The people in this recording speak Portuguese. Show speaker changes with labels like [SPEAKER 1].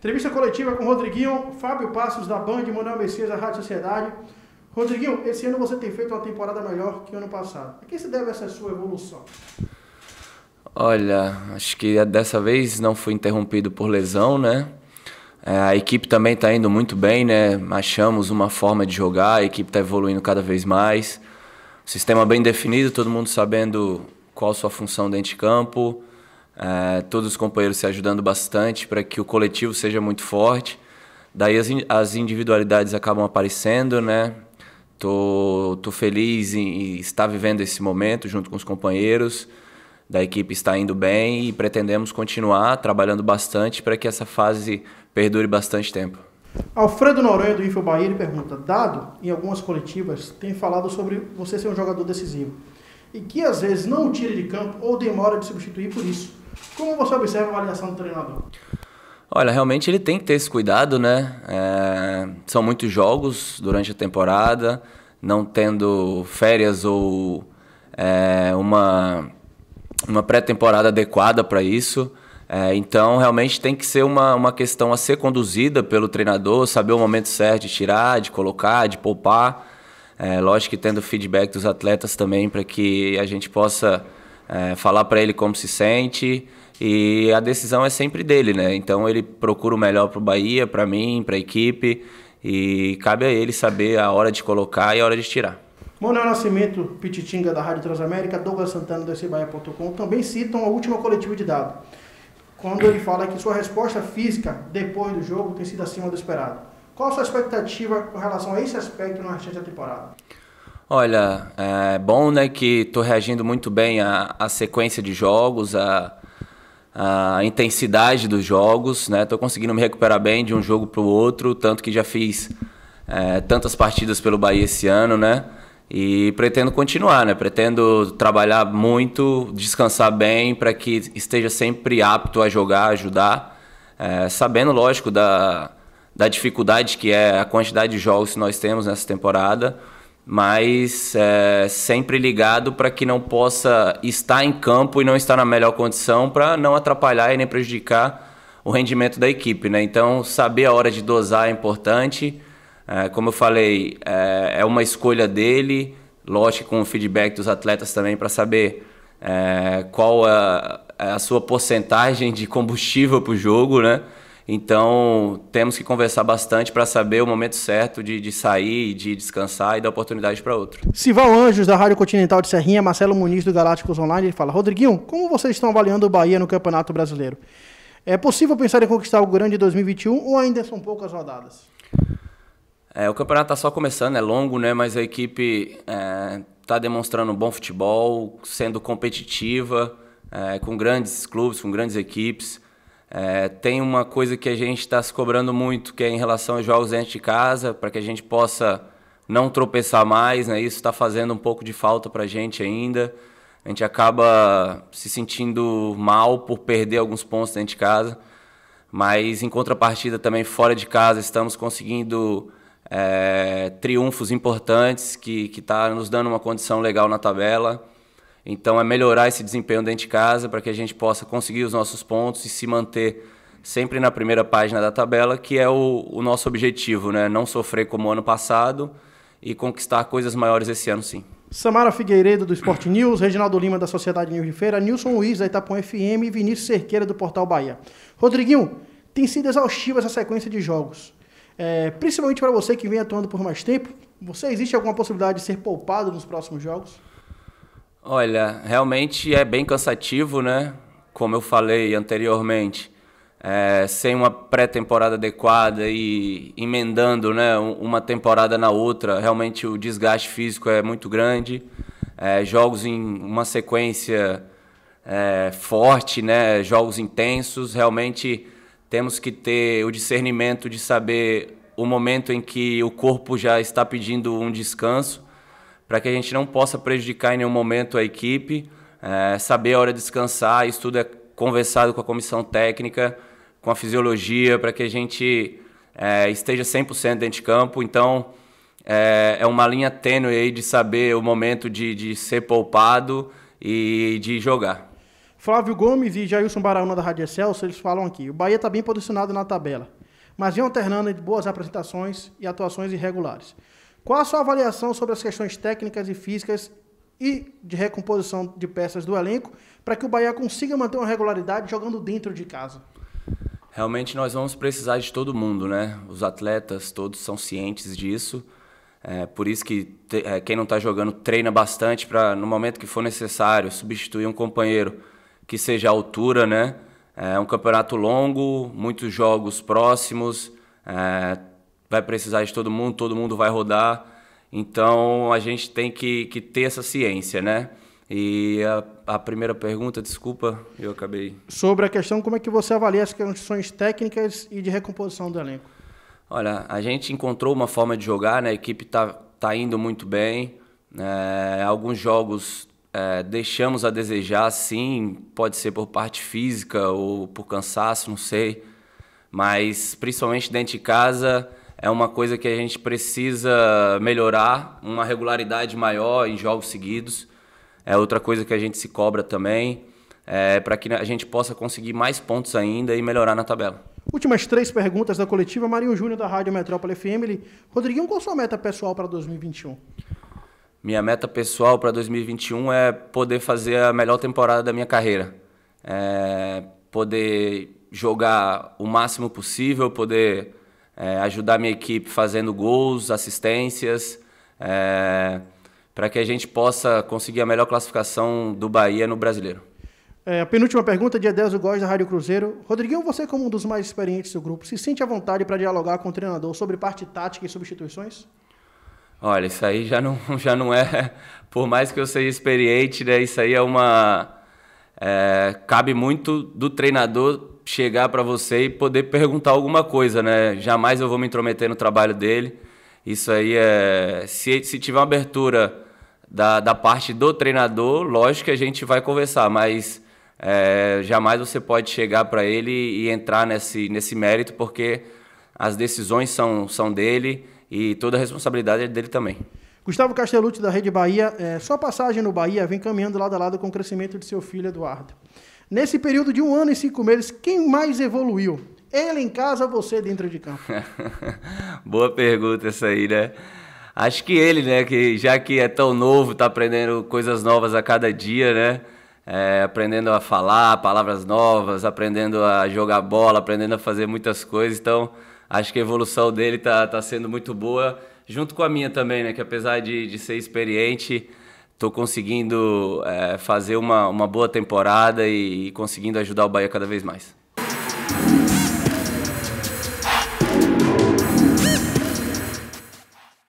[SPEAKER 1] Entrevista coletiva com o Rodriguinho, Fábio Passos da Band, Manuel Messias da Rádio Sociedade. Rodriguinho, esse ano você tem feito uma temporada melhor que o ano passado. A que se deve essa sua evolução?
[SPEAKER 2] Olha, acho que dessa vez não fui interrompido por lesão, né? É, a equipe também está indo muito bem, né? Achamos uma forma de jogar, a equipe está evoluindo cada vez mais. Sistema bem definido, todo mundo sabendo qual sua função dentro de campo. Ah, todos os companheiros se ajudando bastante para que o coletivo seja muito forte. Daí as, as individualidades acabam aparecendo, né? Tô, tô feliz em, em, estar vivendo esse momento junto com os companheiros. Da equipe está indo bem e pretendemos continuar trabalhando bastante para que essa fase perdure bastante tempo.
[SPEAKER 1] Alfredo Noronha do Info Bahia pergunta: Dado, em algumas coletivas, tem falado sobre você ser um jogador decisivo e que às vezes não tira de campo ou demora de substituir por isso. Como você observa a avaliação do treinador?
[SPEAKER 2] Olha, realmente ele tem que ter esse cuidado, né? É, são muitos jogos durante a temporada, não tendo férias ou é, uma, uma pré-temporada adequada para isso. É, então, realmente tem que ser uma, uma questão a ser conduzida pelo treinador, saber o momento certo de tirar, de colocar, de poupar. É, lógico que tendo feedback dos atletas também para que a gente possa é, falar para ele como se sente e a decisão é sempre dele, né? Então ele procura o melhor para o Bahia, para mim, para a equipe e cabe a ele saber a hora de colocar e a hora de tirar.
[SPEAKER 1] Manuel Nascimento, Pititinga da Rádio Transamérica, Douglas Santana do SBaia.com também citam a última coletiva de dados quando ele fala que sua resposta física depois do jogo tem sido acima do esperado. Qual a sua expectativa com relação a esse aspecto na restante da temporada?
[SPEAKER 2] Olha, é bom né, que estou reagindo muito bem à, à sequência de jogos, à, à intensidade dos jogos. Estou né? conseguindo me recuperar bem de um jogo para o outro, tanto que já fiz é, tantas partidas pelo Bahia esse ano, né? E pretendo continuar, né? Pretendo trabalhar muito, descansar bem, para que esteja sempre apto a jogar, ajudar, é, sabendo, lógico, da, da dificuldade que é a quantidade de jogos que nós temos nessa temporada mas é, sempre ligado para que não possa estar em campo e não estar na melhor condição para não atrapalhar e nem prejudicar o rendimento da equipe. Né? Então, saber a hora de dosar é importante. É, como eu falei, é, é, uma escolha dele, lógico, com o feedback dos atletas também para saber é, qual a, a sua porcentagem de combustível para o jogo, né? Então, temos que conversar bastante para saber o momento certo de, de sair, de descansar e dar oportunidade para outro.
[SPEAKER 1] Sival Anjos, da Rádio Continental de Serrinha, Marcelo Muniz, do Galácticos Online, ele fala: Rodriguinho, como vocês estão avaliando o Bahia no Campeonato Brasileiro? É possível pensar em conquistar o grande 2021 ou ainda são poucas rodadas?
[SPEAKER 2] É, o campeonato está só começando, é longo, né? Mas a equipe está é, tá demonstrando um bom futebol, sendo competitiva, é, com grandes clubes, com grandes equipes. É, tem uma coisa que a gente está se cobrando muito, que é em relação aos jogos dentro de casa, para que a gente possa não tropeçar mais, né? Isso está fazendo um pouco de falta para a gente ainda. A gente acaba se sentindo mal por perder alguns pontos dentro de casa, mas em contrapartida também fora de casa estamos conseguindo é, triunfos importantes que que está nos dando uma condição legal na tabela. Então é melhorar esse desempenho dentro de casa para que a gente possa conseguir os nossos pontos e se manter sempre na primeira página da tabela, que é o, o nosso objetivo, né? Não sofrer como ano passado e conquistar coisas maiores esse ano, sim.
[SPEAKER 1] Samara Figueiredo, do Esporte News, Reginaldo Lima, da Sociedade News de Feira, Nilson Luiz, da Itapão FM e Vinícius Cerqueira, do Portal Bahia. Rodriguinho, tem sido exaustiva essa sequência de jogos. É, principalmente para você que vem atuando por mais tempo, você existe alguma possibilidade de ser poupado nos próximos jogos?
[SPEAKER 2] Olha, realmente é bem cansativo, né? Como eu falei anteriormente, é, sem uma pré-temporada adequada e emendando né, uma temporada na outra, realmente o desgaste físico é muito grande. É, jogos em uma sequência é, forte, né? jogos intensos. Realmente temos que ter o discernimento de saber o momento em que o corpo já está pedindo um descanso para que a gente não possa prejudicar em nenhum momento a equipe, é, saber a hora de descansar, isso tudo é conversado com a comissão técnica, com a fisiologia, para que a gente é, esteja 100% dentro de campo. Então, é, é, uma linha tênue aí de saber o momento de, de ser poupado e de jogar.
[SPEAKER 1] Flávio Gomes e Jailson Baraúna da Rádio Excelso, eles falam aqui, o Bahia está bem posicionado na tabela, mas vem alternando de boas apresentações e atuações irregulares. Qual a sua avaliação sobre as questões técnicas e físicas e de recomposição de peças do elenco para que o Bahia consiga manter uma regularidade jogando dentro de casa?
[SPEAKER 2] Realmente nós vamos precisar de todo mundo, né? Os atletas todos são cientes disso. É, por isso que te, é, quem não está jogando treina bastante para, no momento que for necessário, substituir um companheiro que seja à altura, né? É um campeonato longo, muitos jogos próximos. É, vai precisar de todo mundo, todo mundo vai rodar. Então a gente tem que, que ter essa ciência, né? E a, a, primeira pergunta, desculpa, eu acabei.
[SPEAKER 1] Sobre a questão, como é que você avalia as condições técnicas e de recomposição do elenco?
[SPEAKER 2] Olha, a gente encontrou uma forma de jogar, né? a equipe está tá indo muito bem. É, alguns jogos é, deixamos a desejar, sim, pode ser por parte física ou por cansaço, não sei. Mas principalmente dentro de casa, é uma coisa que a gente precisa melhorar, uma regularidade maior em jogos seguidos. É outra coisa que a gente se cobra também, é, para que a gente possa conseguir mais pontos ainda e melhorar na tabela.
[SPEAKER 1] Últimas três perguntas da coletiva. Marinho Júnior, da Rádio Metrópole FM. Rodriguinho, qual a sua meta pessoal para 2021?
[SPEAKER 2] Minha meta pessoal para 2021 é poder fazer a melhor temporada da minha carreira. É poder jogar o máximo possível, poder é, ajudar minha equipe fazendo gols, assistências, é, para que a gente possa conseguir a melhor classificação do Bahia no brasileiro.
[SPEAKER 1] É, a penúltima pergunta, de 10 Góis da Rádio Cruzeiro. Rodriguinho, você como um dos mais experientes do grupo, se sente à vontade para dialogar com o treinador sobre parte tática e substituições?
[SPEAKER 2] Olha, isso aí já não, já não é... Por mais que eu seja experiente, né, isso aí é uma... É, cabe muito do treinador chegar para você e poder perguntar alguma coisa, né? Jamais eu vou me intrometer no trabalho dele. Isso aí é. Se, se tiver uma abertura da, da parte do treinador, lógico que a gente vai conversar, mas é, jamais você pode chegar para ele e entrar nesse, nesse mérito, porque as decisões são, são dele e toda a responsabilidade é dele também.
[SPEAKER 1] Gustavo Castellucci, da Rede Bahia, é, sua passagem no Bahia vem caminhando lado a lado com o crescimento de seu filho Eduardo. Nesse período de um ano e cinco meses, quem mais evoluiu? Ele em casa, você dentro de campo.
[SPEAKER 2] Boa pergunta essa aí, né? Acho que ele, né? Que já que é tão novo, tá aprendendo coisas novas a cada dia, né? É, aprendendo a falar palavras novas, aprendendo a jogar bola, aprendendo a fazer muitas coisas. Então, acho que a evolução dele tá, tá sendo muito boa, junto com a minha também, né? Que apesar de, de ser experiente, estou conseguindo é, fazer uma, uma boa temporada e, e conseguindo ajudar o Bahia cada vez mais.